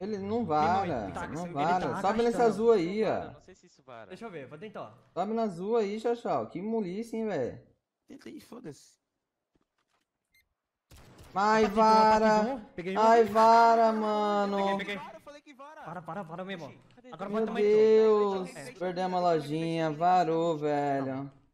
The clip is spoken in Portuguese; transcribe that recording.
Ele não vara, ele não tá vara. Tá Sobe nesse azul aí, ó. Não, sei se isso vara. Deixa eu ver, vou tentar. Sobe na azul aí, Xoxó. Que mulice, hein, velho. Tentei, foda-se. Ai, tá tá vara. Ai, vara, mano. Peguei, peguei. Vara, falei vara. Para, para, para, meu irmão. Agora Meu Deus, perdemos a lojinha. Varou, velho.